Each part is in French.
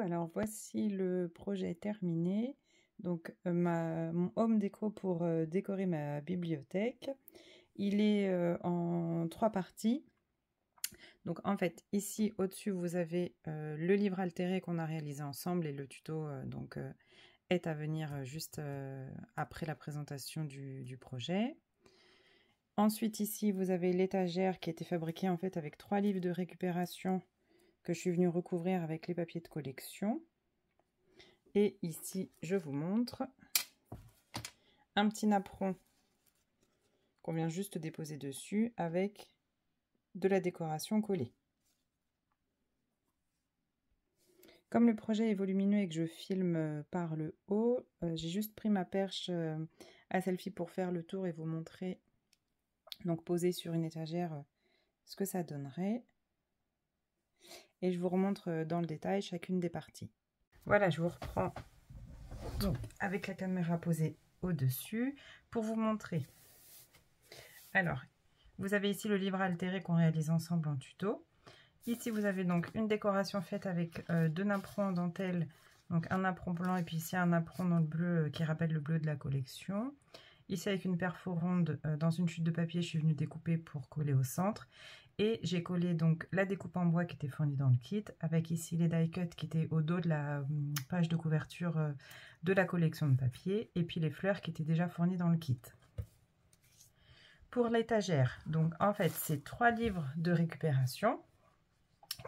Alors voici le projet terminé. Donc euh, ma, mon home déco pour euh, décorer ma bibliothèque. Il est euh, en trois parties. Donc en fait ici au-dessus vous avez le livre altéré qu'on a réalisé ensemble et le tuto donc est à venir juste après la présentation du, du projet. Ensuite ici vous avez l'étagère qui a été fabriquée en fait avec trois livres de récupération que je suis venue recouvrir avec les papiers de collection. Et ici, je vous montre un petit napperon qu'on vient juste déposer dessus avec de la décoration collée. Comme le projet est volumineux et que je filme par le haut, euh, j'ai juste pris ma perche euh, à selfie pour faire le tour et vous montrer, donc poser sur une étagère, euh, ce que ça donnerait et je vous remontre euh, dans le détail chacune des parties. Voilà, je vous reprends donc, avec la caméra posée au-dessus pour vous montrer. Alors, vous avez ici le livre altéré qu'on réalise ensemble en tuto. Ici, vous avez donc une décoration faite avec euh, deux napperons en dentelle, donc un napperon blanc et puis ici un napperon dans le bleu euh, qui rappelle le bleu de la collection. Ici, avec une perforonde ronde euh, dans une chute de papier, je suis venue découper pour coller au centre. Et j'ai collé donc la découpe en bois qui était fournie dans le kit, avec ici les die cuts qui étaient au dos de la hum, page de couverture euh, de la collection de papier, et puis les fleurs qui étaient déjà fournies dans le kit. Pour l'étagère, donc en fait, c'est trois livres de récupération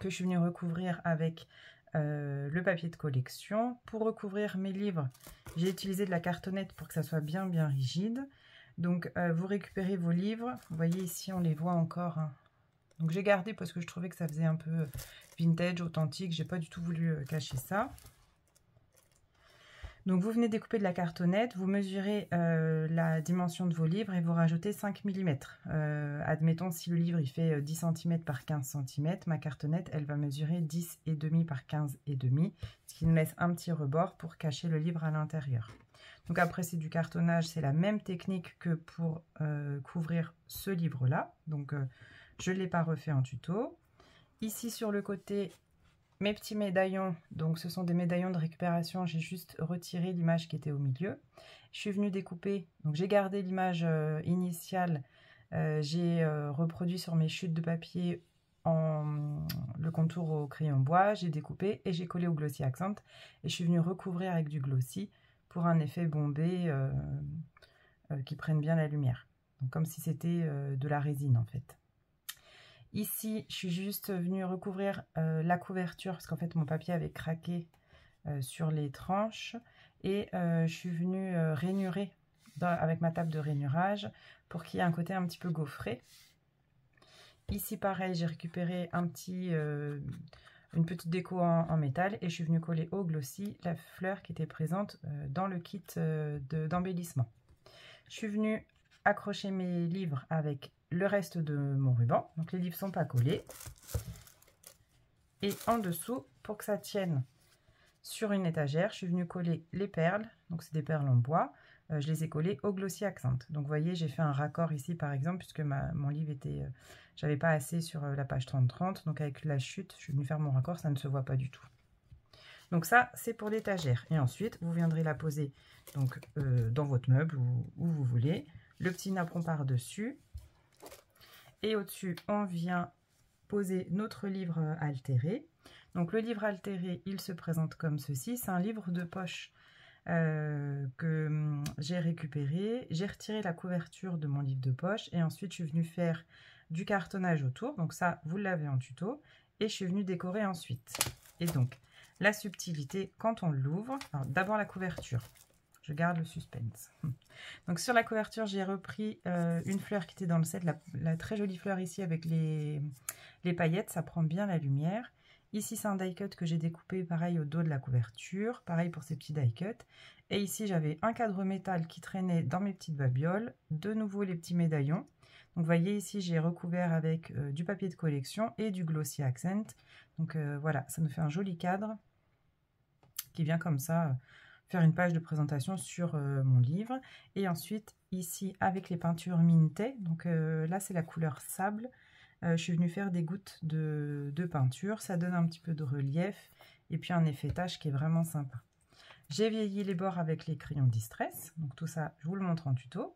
que je suis venue recouvrir avec euh, le papier de collection. Pour recouvrir mes livres, j'ai utilisé de la cartonnette pour que ça soit bien bien rigide. Donc euh, vous récupérez vos livres, vous voyez ici on les voit encore. Hein. Donc j'ai gardé parce que je trouvais que ça faisait un peu euh, vintage, authentique, j'ai pas du tout voulu cacher ça. Donc vous venez découper de la cartonnette, vous mesurez euh, la dimension de vos livres et vous rajoutez 5 mm. Euh, admettons si le livre il fait 10 euh, cm par 15 cm, ma cartonnette elle va mesurer 10 et demi par 15 et demi, ce qui nous laisse un petit rebord pour cacher le livre à l'intérieur. Donc après c'est du cartonnage, c'est la même technique que pour couvrir ce livre là. Donc je ne l'ai pas refait en tuto. Ici sur le côté, mes petits médaillons, donc ce sont des médaillons de récupération, j'ai juste retiré l'image qui était au milieu. Je suis venue découper, donc j'ai gardé l'image euh, initiale, euh, j'ai euh, reproduit sur mes chutes de papier en, le contour au crayon bois, j'ai découpé et j'ai collé au glossy accent et je suis venue recouvrir avec du glossy pour un effet bombé qui prenne bien la lumière. Donc, comme si c'était de la résine en fait. Ici, je suis juste venue recouvrir euh, la couverture parce qu'en fait, mon papier avait craqué euh, sur les tranches. Et euh, je suis venue rainurer avec ma table de rainurage pour qu'il y ait un côté un petit peu gaufré. Ici, pareil, j'ai récupéré un petit, une petite déco en, métal et je suis venue coller au glossy la fleur qui était présente dans le kit d'embellissement. je suis venue accrocher mes livres avec le reste de mon ruban. Donc les livres sont pas collés. Et en dessous, pour que ça tienne sur une étagère, je suis venue coller les perles. Donc c'est des perles en bois. Euh, je les ai collées au glossy accent. Donc vous voyez, j'ai fait un raccord ici par exemple, puisque ma, mon livre était... Euh, j'avais pas assez sur euh, la page 30-30. Donc avec la chute, je suis venue faire mon raccord, ça ne se voit pas du tout. Donc ça, c'est pour l'étagère. Et ensuite, vous viendrez la poser donc, dans votre meuble ou où, vous voulez. Le petit napperon par-dessus. Et au-dessus, on vient poser notre livre altéré. Donc le livre altéré, il se présente comme ceci. C'est un livre de poche euh, que hum, j'ai récupéré. J'ai retiré la couverture de mon livre de poche et ensuite je suis venue faire du cartonnage autour. Donc ça, vous l'avez en tuto. Et je suis venue décorer ensuite. Et donc, la subtilité, quand on l'ouvre, d'abord la couverture. Je garde le suspense. Donc sur la couverture, j'ai repris euh, une fleur qui était dans le set, la, très jolie fleur ici avec les, les, paillettes, ça prend bien la lumière. Ici, c'est un die-cut que j'ai découpé pareil au dos de la couverture, pareil pour ces petits die-cuts. Et ici, j'avais un cadre métal qui traînait dans mes petites babioles, de nouveau les petits médaillons. Donc, vous voyez ici, j'ai recouvert avec euh, du papier de collection et du Glossy Accent. Donc, euh, voilà, ça nous fait un joli cadre qui vient comme ça une page de présentation sur euh, mon livre. Et ensuite, ici, avec les peintures minté donc euh, là, c'est la couleur sable, euh, je suis venue faire des gouttes de, peinture. Ça donne un petit peu de relief et puis un effet tache qui est vraiment sympa. J'ai vieilli les bords avec les crayons Distress. Donc tout ça, je vous le montre en tuto.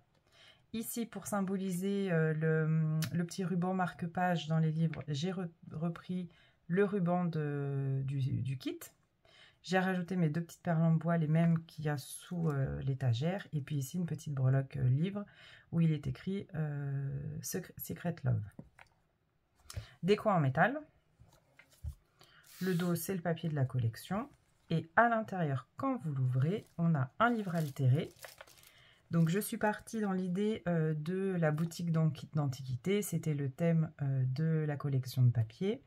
Ici, pour symboliser le, petit ruban marque-page dans les livres, j'ai repris le ruban de, du kit. J'ai rajouté mes deux petites perles en bois, les mêmes qu'il y a sous euh, l'étagère. Et puis ici, une petite breloque euh, livre où il est écrit euh, Secret Love. Déco en métal. Le dos, c'est le papier de la collection. Et à l'intérieur, quand vous l'ouvrez, on a un livre altéré. Donc je suis partie dans l'idée de la boutique d'antiquité. C'était le thème de la collection de papier.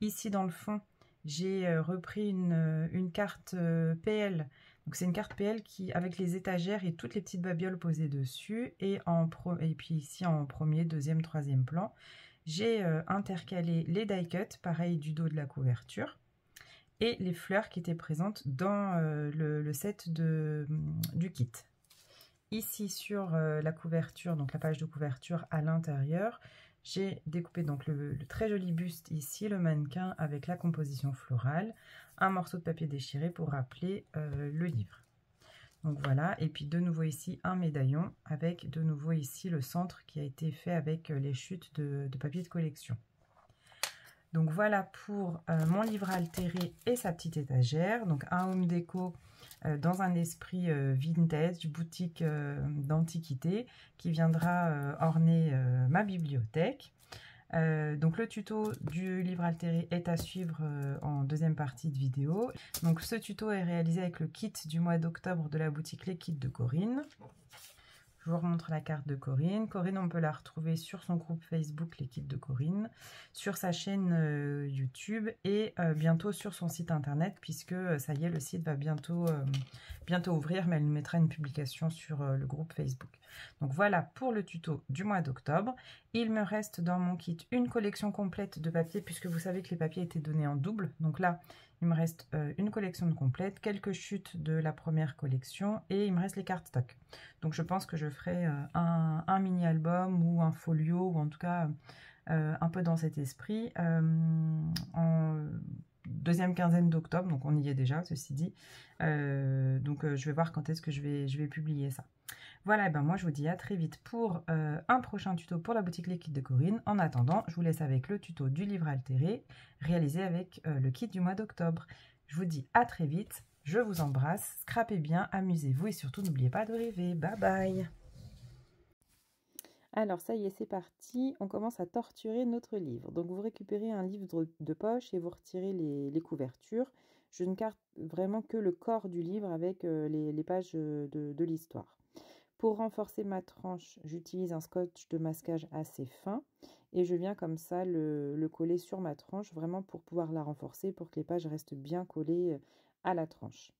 Ici, dans le fond, j'ai euh, repris une, euh, carte euh, PL. Donc c'est une carte PL qui, avec les étagères et toutes les petites babioles posées dessus, et, en et puis ici en premier, deuxième, troisième plan, j'ai intercalé les die cuts, pareil du dos de la couverture, et les fleurs qui étaient présentes dans le, set de, mm, du kit. Ici sur la couverture, donc la page de couverture à l'intérieur, j'ai découpé donc le, très joli buste ici, le mannequin avec la composition florale, un morceau de papier déchiré pour rappeler euh, le livre. Donc voilà, et puis de nouveau ici un médaillon avec de nouveau ici le centre qui a été fait avec euh, les chutes de, papier de collection. Donc voilà pour euh, mon livre altéré et sa petite étagère. Donc un home déco euh, dans un esprit euh, vintage, boutique euh, d'antiquité, qui viendra orner ma bibliothèque. donc le tuto du livre altéré est à suivre en deuxième partie de vidéo. Donc ce tuto est réalisé avec le kit du mois d'octobre de la boutique Les Kits de Corinne. Je vous remontre la carte de Corinne. Corinne, on peut la retrouver sur son groupe Facebook, l'équipe de Corinne, sur sa chaîne euh, YouTube et euh, bientôt sur son site internet, puisque euh, ça y est, le site va bientôt, bientôt ouvrir, mais elle mettra une publication sur le groupe Facebook. Donc voilà pour le tuto du mois d'octobre. Il me reste dans mon kit une collection complète de papiers, puisque vous savez que les papiers étaient donnés en double. Donc là, il me reste euh, une collection de complète, quelques chutes de la première collection et il me reste les cartes stock. Donc je pense que je ferai euh, un, mini-album ou un folio ou en tout cas euh, un peu dans cet esprit en deuxième quinzaine d'octobre. Donc on y est déjà, ceci dit. donc je vais voir quand est-ce que je vais, je vais publier ça. Voilà, ben moi je vous dis à très vite pour euh, un prochain tuto pour la boutique liquide de Corinne. En attendant, je vous laisse avec le tuto du livre altéré réalisé avec euh, le kit du mois d'octobre. Je vous dis à très vite, je vous embrasse, scrapez bien, amusez-vous et surtout n'oubliez pas de rêver. Bye bye alors ça y est, c'est parti, on commence à torturer notre livre. Donc vous récupérez un livre de poche et vous retirez les, couvertures. Je ne carte vraiment que le corps du livre avec euh, les, pages de l'histoire. Pour renforcer ma tranche, j'utilise un scotch de masquage assez fin et je viens comme ça le, coller sur ma tranche vraiment pour pouvoir la renforcer pour que les pages restent bien collées euh, à la tranche.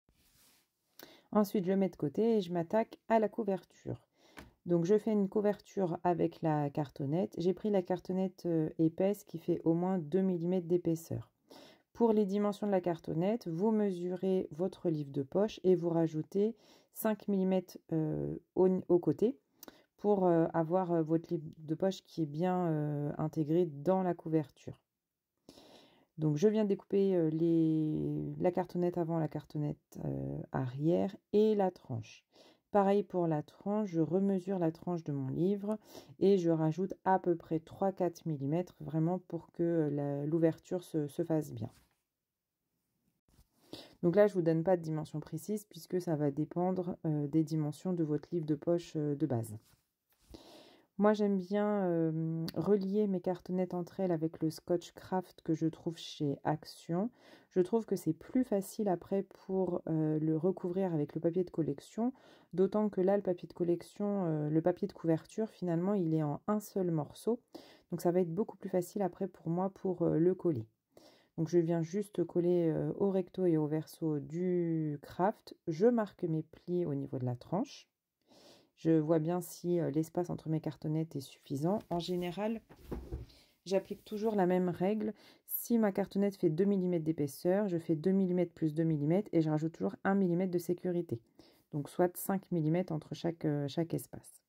Ensuite, je le mets de côté et je m'attaque à la couverture. Donc je fais une couverture avec la cartonnette. J'ai pris la cartonnette euh, épaisse qui fait au moins 2 mm d'épaisseur. Pour les dimensions de la cartonnette, vous mesurez votre livre de poche et vous rajoutez 5 mm euh, au, au, côté pour euh, avoir euh, votre livre de poche qui est bien intégré dans la couverture. Donc je viens de découper les, la cartonnette avant, la cartonnette arrière et la tranche. Pareil pour la tranche, je remesure la tranche de mon livre et je rajoute à peu près 3-4 mm vraiment pour que l'ouverture se fasse bien. Donc là, je ne vous donne pas de dimension précise puisque ça va dépendre euh, des dimensions de votre livre de poche euh, de base. Moi, j'aime bien euh, relier mes cartonnettes entre elles avec le Scotch Craft que je trouve chez Action. Je trouve que c'est plus facile après pour le recouvrir avec le papier de collection, d'autant que là, le papier de collection, le papier de couverture, finalement, il est en un seul morceau. Donc ça va être beaucoup plus facile après pour moi pour le coller. Donc je viens juste coller euh, au recto et au verso du craft. Je marque mes plis au niveau de la tranche. Je vois bien si euh, l'espace entre mes cartonnettes est suffisant. En général, j'applique toujours la même règle. Si ma cartonnette fait 2 mm d'épaisseur, je fais 2 mm plus 2 mm et je rajoute toujours 1 mm de sécurité. Donc soit 5 mm entre chaque, euh, chaque espace.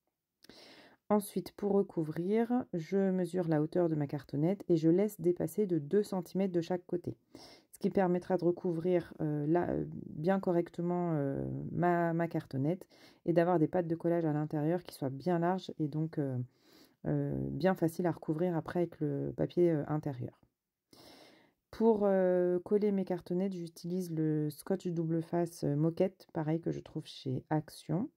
Ensuite, pour recouvrir, je mesure la hauteur de ma cartonnette et je laisse dépasser de 2 cm de chaque côté. Ce qui permettra de recouvrir euh, euh, bien correctement euh, ma, cartonnette et d'avoir des pattes de collage à l'intérieur qui soient bien larges et donc bien faciles à recouvrir après avec le papier intérieur. Pour coller mes cartonnettes, j'utilise le scotch double face moquette, pareil que je trouve chez Action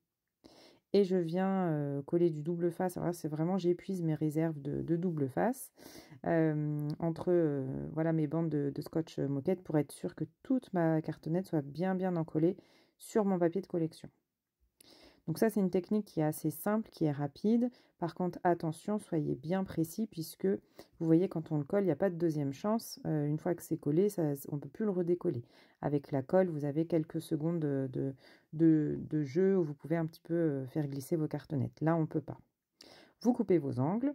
et je viens coller du double face. Alors là, c'est vraiment, j'épuise mes réserves de, double face entre voilà mes bandes de, scotch moquette pour être sûr que toute ma cartonnette soit bien bien encollée sur mon papier de collection. Donc ça, c'est une technique qui est assez simple, qui est rapide. Par contre, attention, soyez bien précis puisque vous voyez, quand on le colle, il n'y a pas de deuxième chance. une fois que c'est collé, on ne peut plus le redécoller. Avec la colle, vous avez quelques secondes de, de, jeu où vous pouvez un petit peu euh, faire glisser vos cartonnettes. Là, on ne peut pas. Vous coupez vos angles.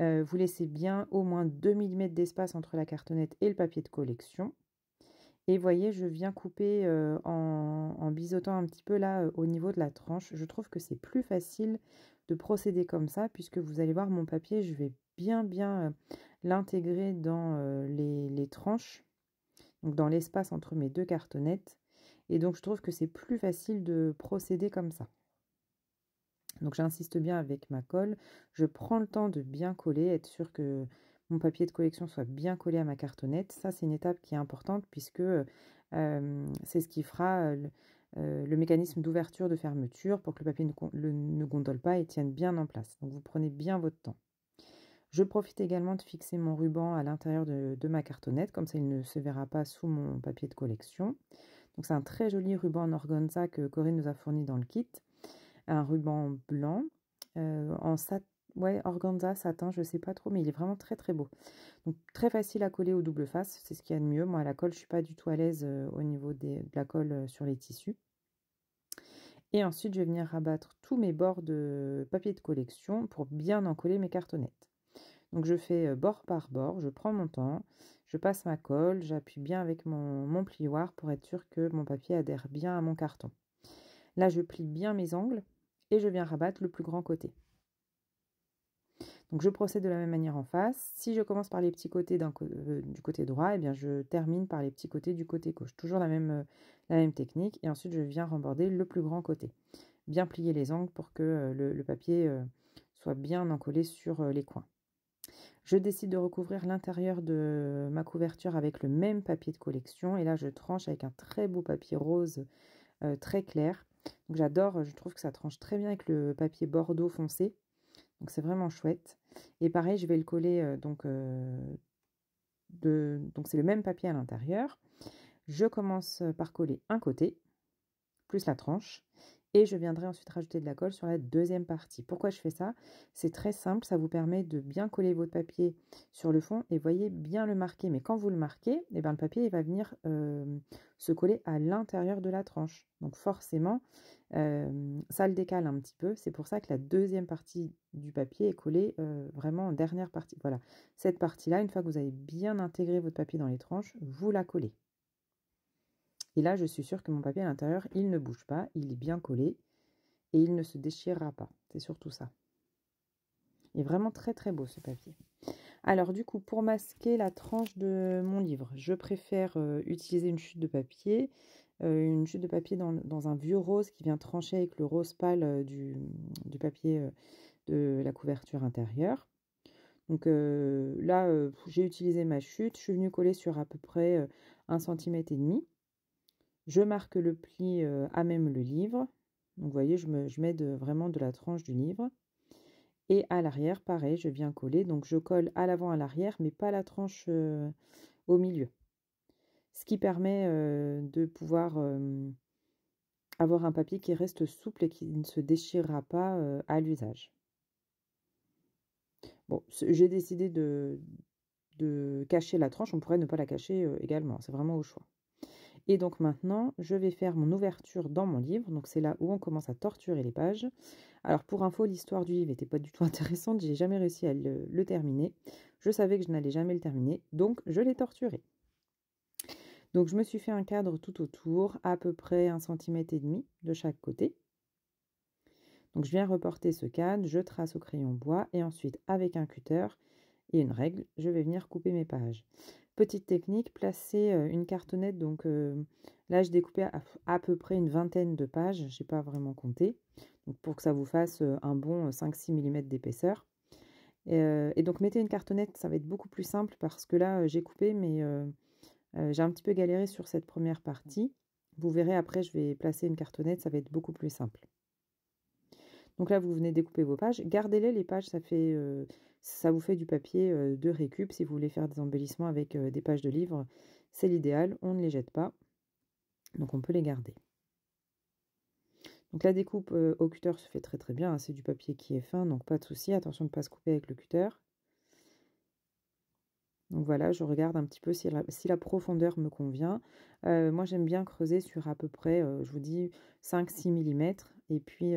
Euh, vous laissez bien au moins 2 mm d'espace entre la cartonnette et le papier de collection. Et voyez, je viens couper euh, en, en, biseautant un petit peu là au niveau de la tranche. Je trouve que c'est plus facile de procéder comme ça puisque vous allez voir mon papier, je vais bien bien l'intégrer dans les, les tranches, donc dans l'espace entre mes deux cartonnettes. Et donc, je trouve que c'est plus facile de procéder comme ça. Donc, j'insiste bien avec ma colle. Je prends le temps de bien coller, être sûr que mon papier de collection soit bien collé à ma cartonnette. Ça, c'est une étape qui est importante puisque euh, c'est ce qui fera euh, euh, le, mécanisme d'ouverture, de fermeture pour que le papier ne, gondole pas et tienne bien en place. Donc, vous prenez bien votre temps. Je profite également de fixer mon ruban à l'intérieur de, de, ma cartonnette, comme ça il ne se verra pas sous mon papier de collection. Donc c'est un très joli ruban en organza que Corinne nous a fourni dans le kit. Un ruban blanc euh, en organza, satin, je ne sais pas trop, mais il est vraiment très très beau. Donc très facile à coller aux double face, c'est ce qu'il y a de mieux. Moi à la colle, je suis pas du tout à l'aise euh, au niveau de la colle euh, sur les tissus. Et ensuite, je vais venir rabattre tous mes bords de papier de collection pour bien en coller mes cartonnettes. Donc je fais bord par bord, je prends mon temps, je passe ma colle, j'appuie bien avec mon, plioir pour être sûr que mon papier adhère bien à mon carton. Là, je plie bien mes angles et je viens rabattre le plus grand côté. Donc je procède de la même manière en face. Si je commence par les petits côtés euh, du côté droit, eh bien je termine par les petits côtés du côté gauche. Toujours la même, technique. Et ensuite, je viens remborder le plus grand côté. Bien plier les angles pour que euh, le, papier euh, soit bien encollé sur les coins. Je décide de recouvrir l'intérieur de ma couverture avec le même papier de collection. Et là, je tranche avec un très beau papier rose euh, très clair. j'adore, je trouve que ça tranche très bien avec le papier bordeaux foncé. Donc c'est vraiment chouette. Et pareil, je vais le coller, euh, euh, donc c'est le même papier à l'intérieur. Je commence par coller un côté, plus la tranche et je viendrai ensuite rajouter de la colle sur la deuxième partie. Pourquoi je fais ça C'est très simple, ça vous permet de bien coller votre papier sur le fond et voyez bien le marquer. Mais quand vous le marquez, eh ben, le papier il va venir euh, se coller à l'intérieur de la tranche. Donc forcément, euh, ça le décale un petit peu. C'est pour ça que la deuxième partie du papier est collée euh, vraiment en dernière partie. Voilà, cette partie-là, une fois que vous avez bien intégré votre papier dans les tranches, vous la collez. Et là, je suis sûre que mon papier à l'intérieur, il ne bouge pas, il est bien collé et il ne se déchirera pas. C'est surtout ça. Il est vraiment très très beau ce papier. Alors du coup, pour masquer la tranche de mon livre, je préfère euh, utiliser une chute de papier, euh, une chute de papier dans, un vieux rose qui vient trancher avec le rose pâle euh, du, papier de la couverture intérieure. Donc là, j'ai utilisé ma chute, je suis venue coller sur à peu près un cm et demi. Je marque le pli à même le livre. Donc vous voyez, je, mets vraiment de la tranche du livre. Et à l'arrière, pareil, je viens coller. Donc je colle à l'avant, à l'arrière, mais pas la tranche au milieu. Ce qui permet de pouvoir avoir un papier qui reste souple et qui ne se déchirera pas à l'usage. Bon, j'ai décidé de cacher la tranche. On pourrait ne pas la cacher également. C'est vraiment au choix. Et donc maintenant, je vais faire mon ouverture dans mon livre. Donc c'est là où on commence à torturer les pages. Alors pour info, l'histoire du livre n'était pas du tout intéressante. J'ai jamais réussi à le, terminer. Je savais que je n'allais jamais le terminer. Donc je l'ai torturé. Donc je me suis fait un cadre tout autour, à peu près un centimètre et demi de chaque côté. Donc je viens reporter ce cadre, je trace au crayon bois et ensuite avec un cutter et une règle, je vais venir couper mes pages. Petite technique, placez euh, une cartonnette. Donc euh, là, je découpé à, peu près une vingtaine de pages. Je n'ai pas vraiment compté. pour que ça vous fasse euh, un bon 5-6 mm d'épaisseur. Et, donc, mettez une cartonnette. Ça va être beaucoup plus simple parce que là, j'ai coupé, mais j'ai un petit peu galéré sur cette première partie. Vous verrez après, je vais placer une cartonnette. Ça va être beaucoup plus simple. Donc là, vous venez découper vos pages. Gardez-les, les pages. Ça fait ça vous fait du papier euh, de récup. Si vous voulez faire des embellissements avec euh, des pages de livres, c'est l'idéal. On ne les jette pas. Donc on peut les garder. Donc la découpe euh, au cutter se fait très très bien. Hein. C'est du papier qui est fin, donc pas de souci. Attention de ne pas se couper avec le cutter. Donc voilà, je regarde un petit peu si la, profondeur me convient. moi, j'aime bien creuser sur à peu près, je vous dis, 5-6 mm. Et puis,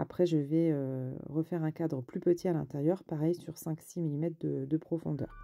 après, je vais euh, refaire un cadre plus petit à l'intérieur, pareil sur 5-6 mm de, de profondeur.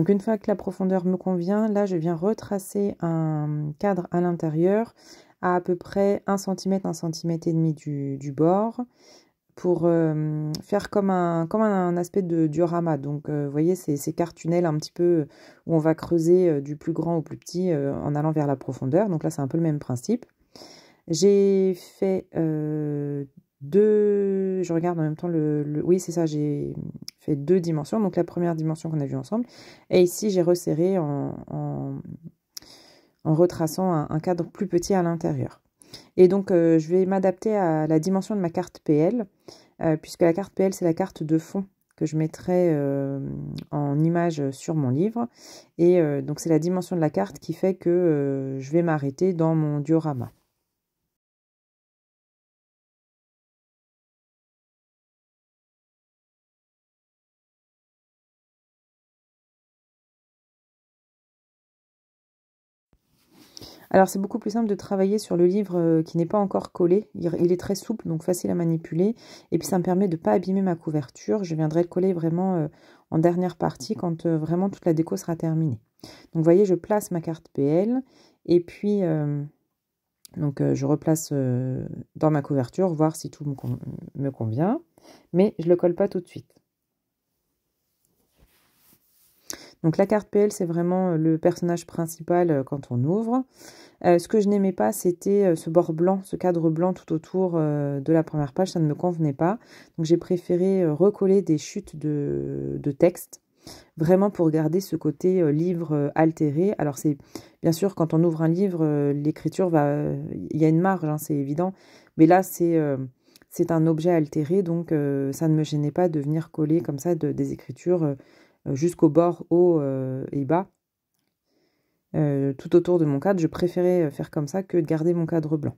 Donc une fois que la profondeur me convient, là je viens retracer un cadre à l'intérieur à à peu près 1 cm, 1 cm et demi du, bord pour euh, faire comme un, comme un aspect de diorama. Donc euh, vous voyez ces, ces tunnels un petit peu euh, où on va creuser du plus grand au plus petit en allant vers la profondeur. Donc là c'est un peu le même principe. J'ai fait deux, je regarde en même temps le, oui c'est ça, j'ai fait deux dimensions, donc la première dimension qu'on a vue ensemble, et ici j'ai resserré en, en, retraçant un, cadre plus petit à l'intérieur. Et donc euh, je vais m'adapter à la dimension de ma carte PL, euh, puisque la carte PL c'est la carte de fond que je mettrai euh, en image sur mon livre, et donc c'est la dimension de la carte qui fait que je vais m'arrêter dans mon diorama. Alors c'est beaucoup plus simple de travailler sur le livre euh, qui n'est pas encore collé. Il est très souple, donc facile à manipuler. Et puis ça me permet de ne pas abîmer ma couverture. Je viendrai le coller vraiment euh, en dernière partie quand euh, vraiment toute la déco sera terminée. Donc vous voyez, je place ma carte PL et puis donc, je replace dans ma couverture, voir si tout me convient. Mais je ne le colle pas tout de suite. Donc la carte PL, c'est vraiment euh, le personnage principal euh, quand on ouvre. Euh, ce que je n'aimais pas, c'était ce bord blanc, ce cadre blanc tout autour de la première page, ça ne me convenait pas. Donc j'ai préféré recoller des chutes de, texte, vraiment pour garder ce côté livre altéré. Alors c'est bien sûr quand on ouvre un livre, l'écriture va, il y a une marge, hein, c'est évident. Mais là c'est c'est un objet altéré, donc ça ne me gênait pas de venir coller comme ça de, des écritures euh, jusqu'au bord haut euh, et bas, euh, tout autour de mon cadre. Je préférais faire comme ça que de garder mon cadre blanc.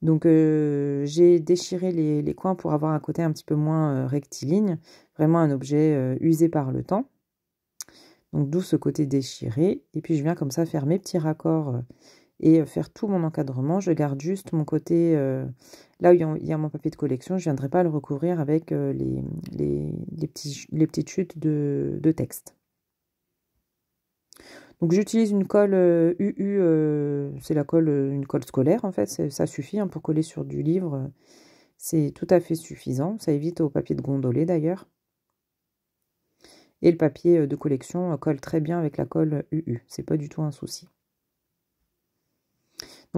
Donc j'ai déchiré les, coins pour avoir un côté un petit peu moins rectiligne, vraiment un objet usé par le temps. Donc d'où ce côté déchiré. Et puis je viens comme ça faire mes petits raccords et euh, faire tout mon encadrement. Je garde juste mon côté, euh, là où il y a mon papier de collection, je ne viendrai pas le recouvrir avec euh, les, les, les, petits, les, petites chutes de, texte. Donc j'utilise une colle UU, c'est la colle, une colle scolaire en fait, ça suffit hein, pour coller sur du livre, c'est tout à fait suffisant, ça évite au papier de gondoler d'ailleurs. Et le papier de collection colle très bien avec la colle UU, c'est pas du tout un souci.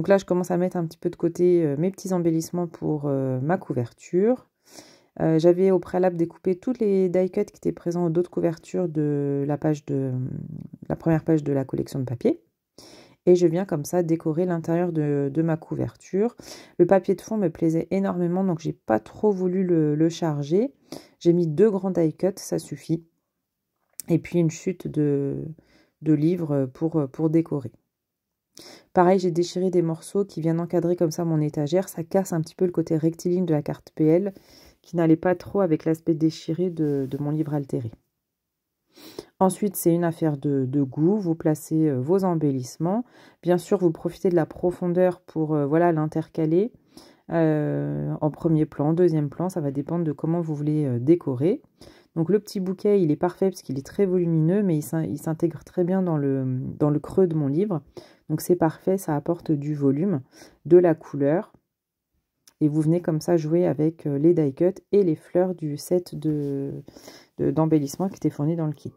Donc là, je commence à mettre un petit peu de côté euh, mes petits embellissements pour euh, ma couverture. Euh, j'avais au préalable découpé toutes les die cuts qui étaient présents aux d'autres couvertures de la, page de mm, la première page de la collection de papier. Et je viens comme ça décorer l'intérieur de, ma couverture. Le papier de fond me plaisait énormément, donc j'ai pas trop voulu le, charger. J'ai mis deux grands die cuts, ça suffit. Et puis une chute de, de livres pour, pour décorer. Pareil, j'ai déchiré des morceaux qui viennent encadrer comme ça mon étagère. Ça casse un petit peu le côté rectiligne de la carte PL qui n'allait pas trop avec l'aspect déchiré de, mon livre altéré. Ensuite, c'est une affaire de, goût. Vous placez euh, vos embellissements. Bien sûr, vous profitez de la profondeur pour euh, voilà l'intercaler euh, en premier plan, deuxième plan. Ça va dépendre de comment vous voulez décorer. Donc le petit bouquet, il est parfait parce qu'il est très volumineux, mais il s'intègre très bien dans le creux de mon livre. Donc c'est parfait, ça apporte du volume, de la couleur. Et vous venez comme ça jouer avec euh, les die-cuts et les fleurs du set d'embellissement de, d'embellissement qui était fourni dans le kit.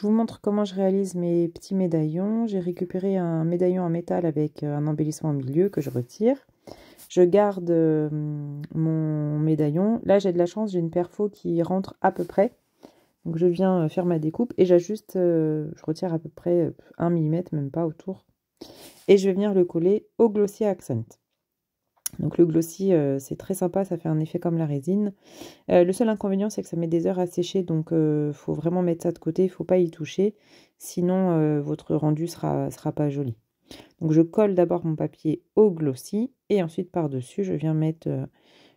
je vous montre comment je réalise mes petits médaillons. J'ai récupéré un médaillon en métal avec euh, un embellissement au milieu que je retire. Je garde euh, mon médaillon. Là, j'ai de la chance, j'ai une perfo qui rentre à peu près. Donc je viens euh, faire ma découpe et j'ajuste, je retire à peu près 1 mm, même pas autour. Et je vais venir le coller au Glossier Accent. Donc le glossy, euh, c'est très sympa, ça fait un effet comme la résine. Euh, le seul inconvénient, c'est que ça met des heures à sécher, donc il euh, faut vraiment mettre ça de côté, il ne faut pas y toucher, sinon votre rendu ne sera, sera pas joli. Donc je colle d'abord mon papier au glossy, et ensuite par-dessus, je viens mettre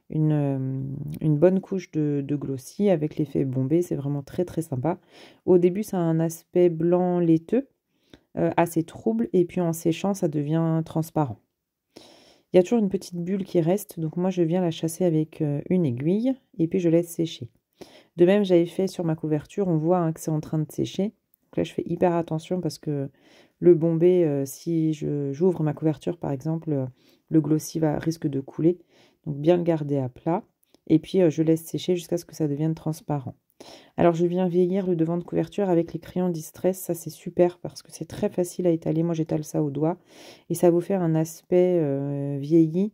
une, bonne couche de, de glossy avec l'effet bombé, c'est vraiment très très sympa. Au début, ça a un aspect blanc laiteux, assez trouble, et puis en séchant, ça devient transparent. Il y a toujours une petite bulle qui reste, donc moi je viens la chasser avec euh, une aiguille et puis je laisse sécher. De même, j'avais fait sur ma couverture, on voit hein, que c'est en train de sécher. là, je fais hyper attention parce que le bombé, euh, si j'ouvre ma couverture par exemple, euh, le glossy va, risque de couler. Donc bien le garder à plat et puis je laisse sécher jusqu'à ce que ça devienne transparent. Alors je viens vieillir le devant de couverture avec les crayons distress, ça c'est super parce que c'est très facile à étaler, moi j'étale ça au doigt et ça vous fait un aspect euh, vieilli,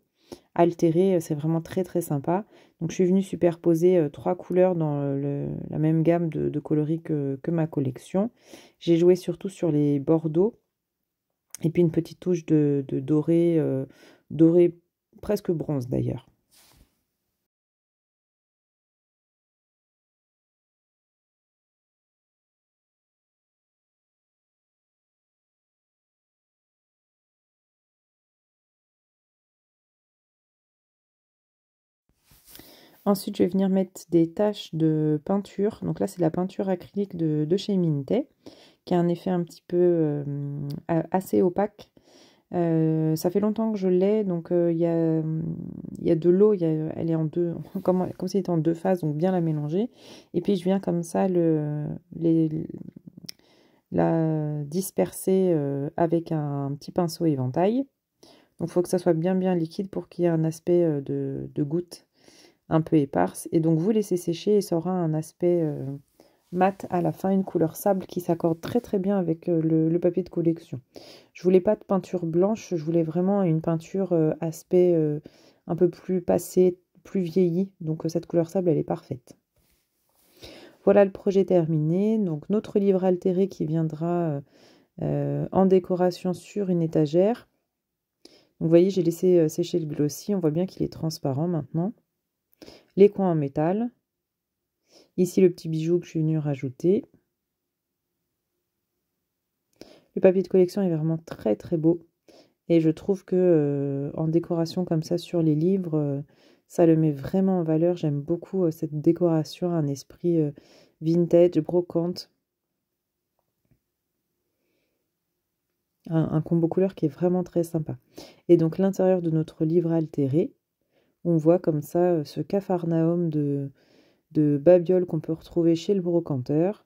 altéré, c'est vraiment très très sympa. Donc je suis venue superposer euh, trois couleurs dans la même gamme de, coloris que, ma collection. J'ai joué surtout sur les bordeaux et puis une petite touche de, doré, euh, doré presque bronze d'ailleurs. Ensuite, je vais venir mettre des taches de peinture. Donc là, c'est la peinture acrylique de, chez Minte, qui a un effet un petit peu euh, assez opaque. Euh, ça fait longtemps que je l'ai, donc euh, il y, a, de l'eau, elle est en deux, comme, si elle était en deux phases, donc bien la mélanger. Et puis je viens comme ça la disperser avec un petit pinceau éventail. Donc il faut que ça soit bien bien liquide pour qu'il y ait un aspect de goutte un peu éparse Et donc vous laissez sécher et ça aura un aspect euh, mat à la fin, une couleur sable qui s'accorde très très bien avec euh, le, papier de collection. Je voulais pas de peinture blanche, je voulais vraiment une peinture euh, aspect un peu plus passé, plus vieilli. Donc cette couleur sable, elle est parfaite. Voilà le projet terminé. Donc notre livre altéré qui viendra en décoration sur une étagère. vous voyez, j'ai laissé sécher le glossy. On voit bien qu'il est transparent maintenant les coins en métal. Ici, le petit bijou que je suis venue rajouter. Le papier de collection est vraiment très très beau. Et je trouve que euh, en décoration comme ça sur les livres, euh, ça le met vraiment en valeur. J'aime beaucoup euh, cette décoration, un esprit vintage, brocante. un combo couleur qui est vraiment très sympa. Et donc l'intérieur de notre livre altéré, on voit comme ça euh, ce capharnaüm de, de babioles qu'on peut retrouver chez le brocanteur,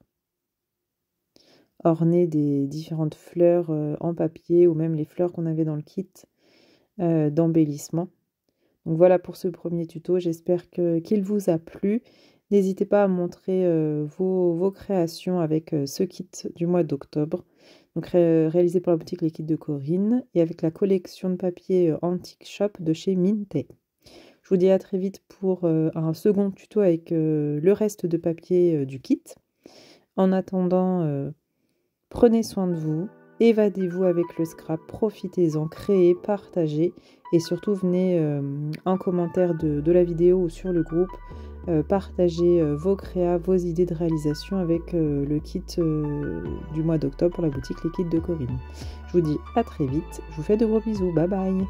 orné des différentes fleurs euh, en papier ou même les fleurs qu'on avait dans le kit euh, d'embellissement. Donc voilà pour ce premier tuto, j'espère qu'il vous a plu. N'hésitez pas à montrer vos, vos, créations avec ce kit du mois d'octobre, donc réalisé par la boutique Les Kits de Corinne et avec la collection de papier Antique Shop de chez Minté. Je vous dis à très vite pour euh, un second tuto avec euh, le reste de papier euh, du kit. En attendant, prenez soin de vous, évadez-vous avec le scrap, profitez-en, créez, partagez et surtout venez en commentaire de, la vidéo ou sur le groupe partager vos créas, vos idées de réalisation avec le kit du mois d'octobre pour la boutique Les Kits de Corinne. Je vous dis à très vite, je vous fais de gros bisous, bye bye